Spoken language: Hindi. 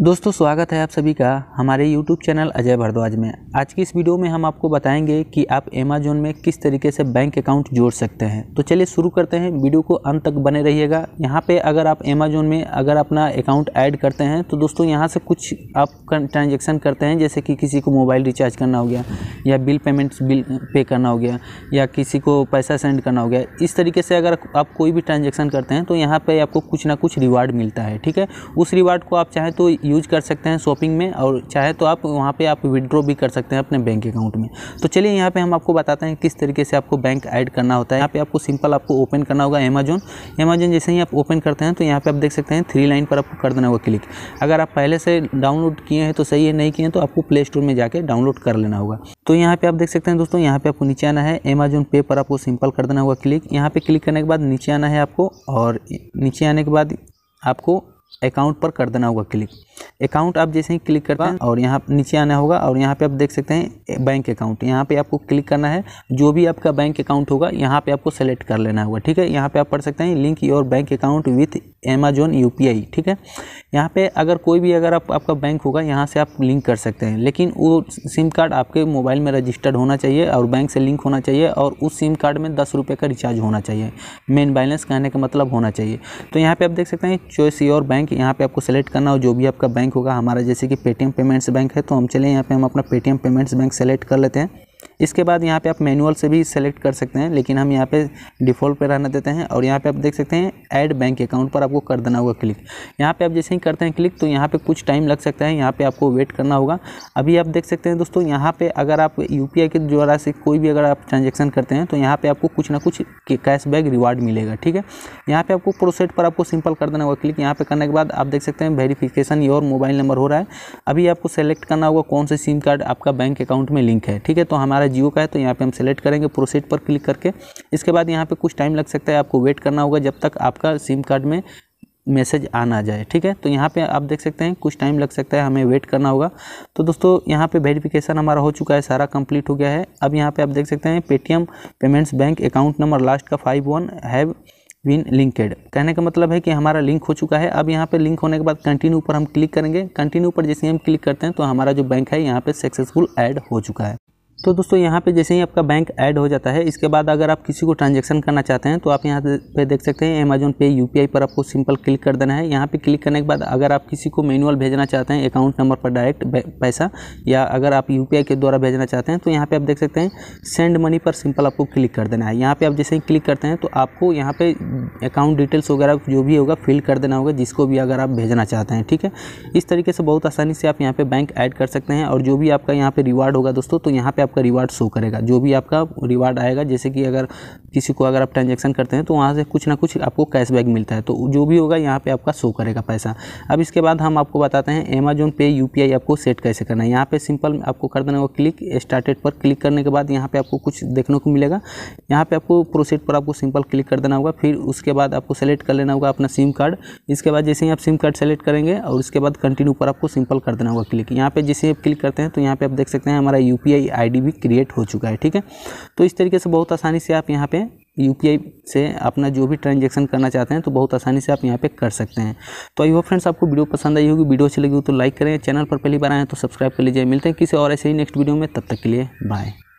दोस्तों स्वागत है आप सभी का हमारे YouTube चैनल अजय भारद्वाज में आज की इस वीडियो में हम आपको बताएंगे कि आप अमेजोन में किस तरीके से बैंक अकाउंट जोड़ सकते हैं तो चलिए शुरू करते हैं वीडियो को अंत तक बने रहिएगा यहाँ पे अगर आप अमेजोन में अगर अपना अकाउंट ऐड करते हैं तो दोस्तों यहाँ से कुछ आप ट्रांजेक्शन करते हैं जैसे कि किसी को मोबाइल रिचार्ज करना हो गया या बिल पेमेंट्स बिल पे करना हो गया या किसी को पैसा सेंड करना हो गया इस तरीके से अगर आप कोई भी ट्रांजेक्शन करते हैं तो यहाँ पर आपको कुछ ना कुछ रिवार्ड मिलता है ठीक है उस रिवार्ड को आप चाहें तो यूज कर सकते हैं शॉपिंग में और चाहे तो आप वहाँ पे आप विड्रॉ भी कर सकते हैं अपने बैंक अकाउंट में तो चलिए यहाँ पे हम आपको बताते हैं किस तरीके से आपको बैंक ऐड करना होता है यहाँ पे आपको सिंपल आपको ओपन करना होगा अमेजोन अमेजोन जैसे ही आप ओपन करते हैं तो यहाँ पर आप देख सकते हैं थ्री लाइन पर आपको कर देना होगा क्लिक अगर आप पहले से डाउनलोड किए हैं तो सही है नहीं किए हैं तो आपको प्ले स्टोर में जाकर डाउनलोड कर लेना होगा तो यहाँ पे आप देख सकते हैं दोस्तों यहाँ पे आपको नीचे आना है अमेजोन पे पर आपको सिंपल कर देना होगा क्लिक यहाँ पे क्लिक करने के बाद नीचे आना है आपको और नीचे आने के बाद आपको अकाउंट पर कर देना होगा क्लिक अकाउंट आप जैसे ही क्लिक करते हैं और यहाँ नीचे आना होगा और यहाँ पे आप देख सकते हैं बैंक अकाउंट यहाँ पे आपको क्लिक करना है जो भी आपका बैंक अकाउंट होगा यहाँ पे आपको सेलेक्ट कर लेना होगा ठीक है यहाँ पे आप पढ़ सकते हैं link your bank account with Amazon you ठीक है यहाँ पे अगर कोई भी अगर आप, आपका बैंक होगा यहाँ से आप लिंक कर सकते हैं लेकिन वो सिम कार्ड आपके मोबाइल में रजिस्टर्ड होना चाहिए और बैंक से लिंक होना चाहिए और उस सिम कार्ड में दस रुपये का रिचार्ज होना चाहिए मेन बैलेंस कहने का मतलब होना चाहिए तो यहाँ पर आप देख सकते हैं चॉइस योर बैंक यहाँ पे आपको सेलेक्ट करना हो जो भी आपका बैंक होगा हमारा जैसे कि पेटीएम पेमेंट्स बैंक है तो हम चले यहाँ पे हम अपना पेटीएम पेमेंट्स बैंक सेलेक्ट कर लेते हैं इसके बाद यहाँ पे आप मैनुअल से भी सेलेक्ट कर सकते हैं लेकिन हम यहाँ पे डिफ़ॉल्ट पे रहना देते हैं और यहाँ पे आप देख सकते हैं ऐड बैंक अकाउंट पर आपको कर देना होगा क्लिक यहाँ पे आप जैसे ही करते हैं क्लिक तो यहाँ पे कुछ टाइम लग सकता है यहाँ पे आपको वेट करना होगा अभी आप देख सकते हैं दोस्तों यहाँ पर अगर आप यू के द्वारा से कोई भी अगर आप ट्रांजेक्शन करते हैं तो यहाँ पर आपको कुछ ना कुछ कैशबैक रिवार्ड मिलेगा ठीक है यहाँ पर आपको प्रोसेट पर आपको सिंपल कर देना होगा क्लिक यहाँ पर करने के बाद आप देख सकते हैं वेरीफिकेशन योर मोबाइल नंबर हो रहा है अभी आपको सेलेक्ट करना होगा कौन से सिम कार्ड आपका बैंक अकाउंट में लिंक है ठीक है तो हमारा जियो का है तो यहाँ पे हम सेलेक्ट करेंगे प्रोसीड पर क्लिक करके इसके बाद यहाँ पे कुछ टाइम लग सकता है आपको वेट करना होगा जब तक आपका सिम कार्ड में मैसेज आना जाए ठीक है तो यहाँ पे आप देख सकते हैं कुछ टाइम लग सकता है हमें वेट करना होगा तो दोस्तों यहाँ पे वेरिफिकेशन हमारा हो चुका है सारा कंप्लीट हो गया है अब यहाँ पे आप देख सकते हैं Paytm payments bank account number last का five one have been linked कहने का मतलब है कि हमारा लिंक हो चुका है अब यहाँ पे लिंक होने के बाद कंटिन्यू पर हम क्लिक करेंगे कंटिन्यू पर जैसे हम क्लिक करते हैं तो हमारा जो बैंक है यहाँ पे सक्सेसफुल ऐड हो चुका है तो दोस्तों यहाँ पे जैसे ही आपका बैंक ऐड हो जाता है इसके बाद अगर आप किसी को ट्रांजैक्शन करना चाहते हैं तो आप यहाँ पे देख सकते हैं अमेजोन पे यू पर आपको सिंपल क्लिक कर देना है यहाँ पे क्लिक करने के बाद अगर आप किसी को मैनुअल भेजना चाहते हैं अकाउंट नंबर पर डायरेक्ट पैसा या अगर आप यू के द्वारा भेजना चाहते हैं तो यहाँ पर आप देख सकते हैं सेंड मनी पर सिंपल आपको क्लिक कर देना है यहाँ पर आप जैसे ही क्लिक करते हैं तो आपको यहाँ पर अकाउंट डिटेल्स वगैरह जो भी होगा फिल कर देना होगा जिसको भी अगर आप भेजना चाहते हैं ठीक है इस तरीके से बहुत आसानी से आप यहाँ पर बैंक ऐड कर सकते हैं और जो भी आपका यहाँ पर रिवार्ड होगा दोस्तों तो यहाँ पर आप आपका रिवार्ड शो करेगा जो भी आपका रिवार्ड आएगा जैसे कि अगर किसी को अगर आप ट्रांजेक्शन करते हैं तो वहाँ से कुछ ना कुछ आपको कैशबैक मिलता है तो जो भी होगा यहाँ पर आपका शो करेगा पैसा अब इसके बाद हम आपको बताते हैं अमेजोन पे यू आपको सेट कैसे करना है यहाँ पर सिंपल आपको कर देना होगा क्लिक स्टार्टेड पर क्लिक करने के बाद यहाँ पर आपको कुछ देखने को मिलेगा यहाँ पर आपको प्रोसेट पर आपको सिंपल क्लिक कर देना होगा फिर उसके बाद आपको सेलेक्ट कर लेना होगा अपना सिम कार्ड इसके बाद जैसे ही आप सिम कार्ड सेलेक्ट करेंगे और उसके बाद कंटिन्यू पर आपको सिंपल कर देना होगा क्लिक यहाँ पर जैसे आप क्लिक करते हैं तो यहाँ पर आप देख सकते हैं हमारा यू पी भी क्रिएट हो चुका है ठीक है तो इस तरीके से बहुत आसानी से आप यहाँ पे यूपीआई से अपना जो भी ट्रांजेक्शन करना चाहते हैं तो बहुत आसानी से आप यहाँ पे कर सकते हैं तो आई होप फ्रेंड्स आपको वीडियो पसंद आई होगी वीडियो अच्छी लगी हो तो लाइक करें चैनल पर पहली बार आए तो सब्सक्राइब कर लीजिए मिलते हैं किसी और ऐसे ही नेक्स्ट वीडियो में तब तक के लिए बाय